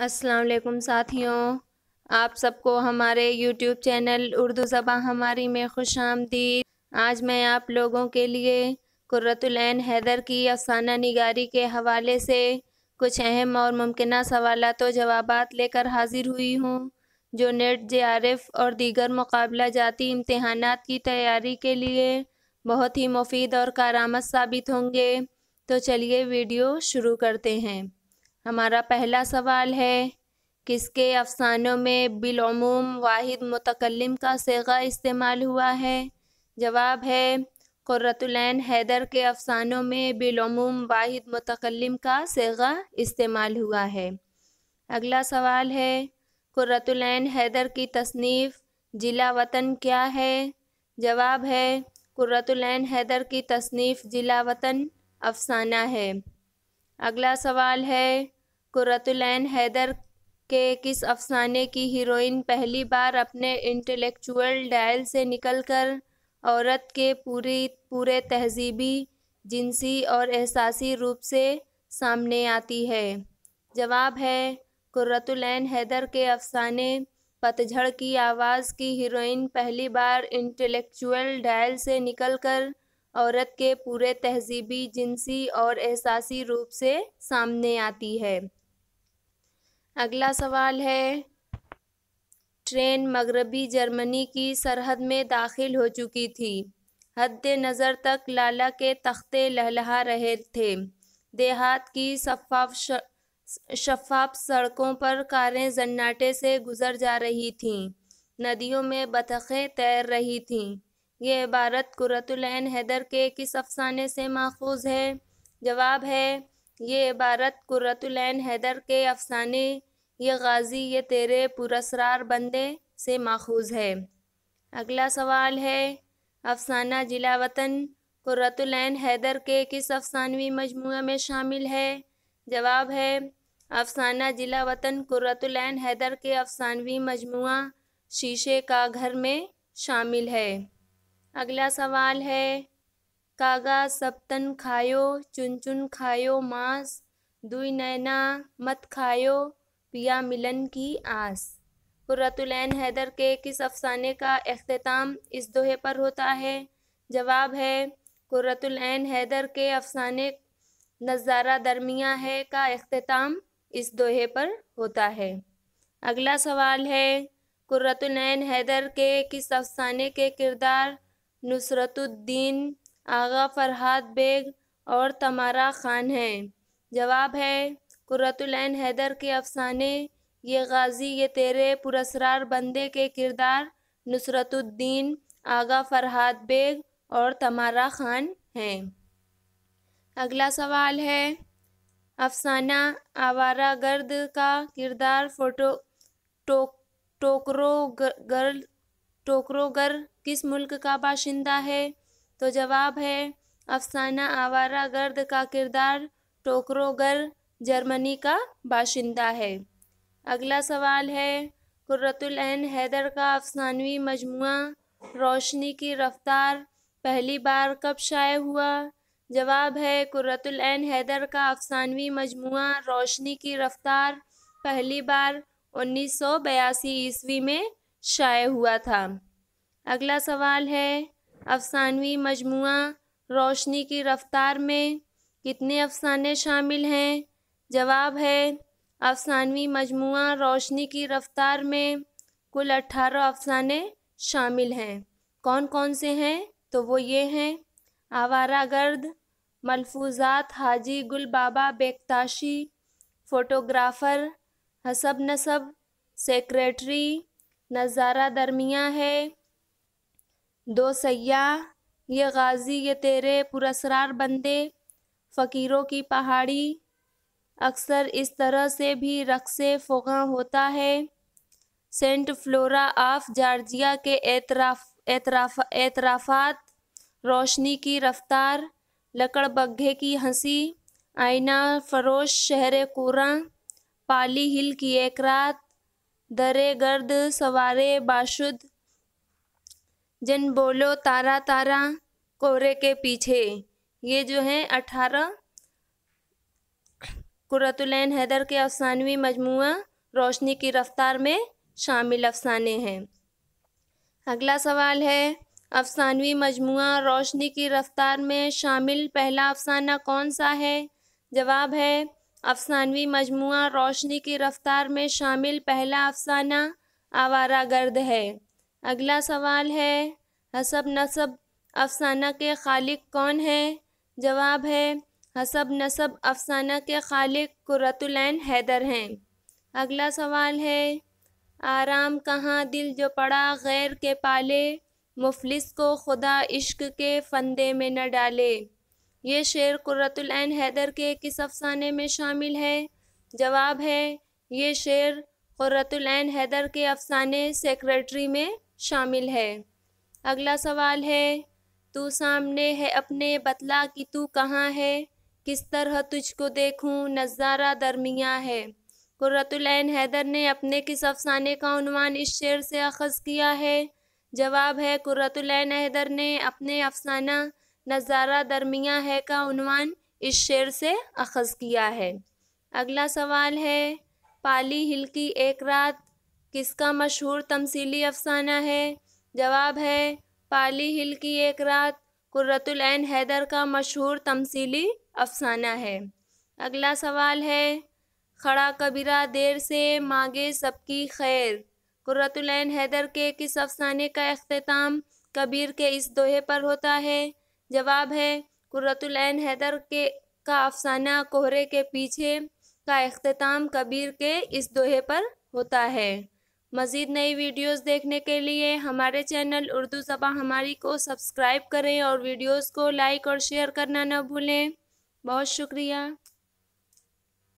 अस्सलाम वालेकुम साथियों आप सबको हमारे यूट्यूब चैनल उर्दू ज़बा हमारी में खुश आमदीद आज मैं आप लोगों के लिए कुर्रतुलैन हैदर की अफसाना निगारी के हवाले से कुछ अहम और मुमकिन सवाल व तो जवाब लेकर हाजिर हुई हूँ जो नेट जे आर एफ और दीगर मुकाबला जाती इम्तहान की तैयारी के लिए बहुत ही मुफीद और कारामद साबित होंगे तो चलिए वीडियो शुरू करते हैं हमारा पहला सवाल है किसके अफसानों में बिलूम वाहिद मतकलम का सेगा इस्तेमाल हुआ है जवाब है क़ुरतुलैन हैदर के अफसानों में बिलूम वाहिद मतकलम का सेगा इस्तेमाल हुआ है अगला सवाल है क़ुरतुलैन हैदर की तसनीफ़ जिला वतन क्या है जवाब है क़ुरतुलैन हैदर की तसनीफ़ जिला वतन अफसाना है अगला सवाल है कुरतुलैन हैदर के किस अफसाने की हीरोइन पहली बार अपने इंटेलेक्चुअल डायल से निकलकर औरत के पूरी पूरे तहजीबी जिनसी और एहसासी रूप से सामने आती है जवाब है कुर्रतुलैन हैदर के अफसाने पतझड़ की आवाज़ की हीरोइन पहली बार इंटेलेक्चुअल डायल से निकलकर औरत के पूरे तहजीबी जिनसी और एहसासी रूप से सामने आती है अगला सवाल है ट्रेन मगरबी जर्मनी की सरहद में दाखिल हो चुकी थी हद नज़र तक लाला के तख्ते लहलहा रहे थे देहात की शफाफ शफाफ सड़कों पर कारें जन्नाटे से गुजर जा रही थीं नदियों में बतखें तैर रही थीं ये इबारत कुरतुलैन हैदर के किस अफसाने से माखूज है जवाब है ये इबारत कुरतुलैन हैदर के अफसाने ये गाजी ये तेरे पुरसरार बंदे से माखूज है अगला सवाल है अफसाना जिला वतन कुरतुलैन हैदर के किस अफसानवी मजमू में शामिल है जवाब है अफसाना जिला वतन कुरतुलैन हैदर के अफसानवी मजमू शीशे का घर में शामिल है अगला सवाल है कागा सप्तन खायो चुन चुन खायो मांस दुई नैना मत खायो पिया मिलन की आस कुरतुलैन तो हैदर के किस अफसाने का अख्ताम इस दोहे पर होता है जवाब है कुरतुलैन हैदर के अफसाने नज़ारा दरमिया है का अख्ताम इस दोहे पर होता है अगला सवाल है कुरतुलैन हैदर के किस अफसाने के किरदार नुसरतुद्दीन आगा फरहाद बेग और तमारा खान हैं जवाब है कुरतुलैन हैदर के अफसाने ये गाजी ये तेरे पुरसरार बंदे के किरदार नुसरतुद्दीन आगा फरहाद बेग और तमारा खान हैं अगला सवाल है अफसाना आवारा गर्द का किरदार फोटो टोक टोकरो गर्ल टोकरोगर किस मुल्क का बाशिंदा है तो जवाब है अफसाना आवारा गर्द का किरदार टोकरोगर जर्मनी का बाशिंदा है अगला सवाल है कुर्रतुलैन हैदर का अफसानवी मजमु रोशनी की रफ्तार पहली बार कब शाये हुआ जवाब है कुर्रतुलैन हैदर का अफसानवी मजमु रोशनी की रफ्तार पहली बार 1982 ईस्वी में शाये हुआ था अगला सवाल है अफसानवी मजमू रोशनी की रफ्तार में कितने अफसाने शामिल हैं जवाब है अफसानवी मजमू रोशनी की रफ्तार में कुल अट्ठारह अफसाने शामिल हैं कौन कौन से हैं तो वो ये हैं आवारा गर्द मलफूजात हाजी गुल बाबा बेकताशी फ़ोटोग्राफ़र हसब नसब सेक्रेटरी नज़ारा दरमिया है दो सयाह ये गाजी ये तेरे पुरसरार बंदे फ़कीरों की पहाड़ी अक्सर इस तरह से भी रक्स फ़ोगा होता है सेंट फ्लोरा ऑफ जार्जिया के एतराफ एतराफ एतराफ़ात रोशनी की रफ्तार लकड़बग्घे की हंसी आईना फरोश शहर कुरा पाली हिल की एक रात दरे गर्द सवारे बाशुद जन बोलो तारा तारा कोरे के पीछे ये जो है अठारह कुरतुलैन हैदर के अफसानवी मजमू रोशनी की रफ्तार में शामिल अफसाने हैं अगला सवाल है अफसानवी मजमू रोशनी की रफ्तार में शामिल पहला अफसाना कौन सा है जवाब है अफसानवी मजमु रोशनी की रफ्तार में शामिल पहला अफसाना आवारा गर्द है अगला सवाल है हसब नसब अफसाना के खालिक कौन है जवाब है हसब नसब अफसाना के खालिक कुरतुलैन हैदर हैं अगला सवाल है आराम कहाँ दिल जो पड़ा गैर के पाले मुफलिस को खुदा इश्क के फंदे में न डाले ये शेर कुरतुलैन हैदर के किस अफसाने में शामिल है जवाब है ये शेर कुरतुलैन हैदर के अफसाने सेक्रेटरी में शामिल है अगला सवाल है तू सामने है अपने बतला कि तू कहाँ है किस तरह तुझको देखूं नज़ारा दरमिया है कुर्रतुलैन हैदर ने अपने किस अफसाने का उनवान इस शेर से अखज़ किया है जवाब है कुर्रतुलैन हैदर ने अपने अफसाना नज़ारा दरमिया है का उनवान इस शेर से अखज़ किया है अगला सवाल है पाली हिल की एक रात किसका मशहूर तमसीली अफसाना है जवाब है पाली हिल की एक रात कुर्रतुलैन हैदर का मशहूर तमसीली अफसाना है अगला सवाल है खड़ा कबीरा देर से मांगे सबकी खैर कुर्रतुलैन हैदर के किस अफसाने का अख्ताम कबीर के इस दोहे पर होता है जवाब है कुर्रतुलैन हैदर के का अफसाना कोहरे के पीछे का अख्ताम कबीर के इस दोहे पर होता है मज़ीद नई वीडियोस देखने के लिए हमारे चैनल उर्दू ज़बा हमारी को सब्सक्राइब करें और वीडियोस को लाइक और शेयर करना न भूलें बहुत शुक्रिया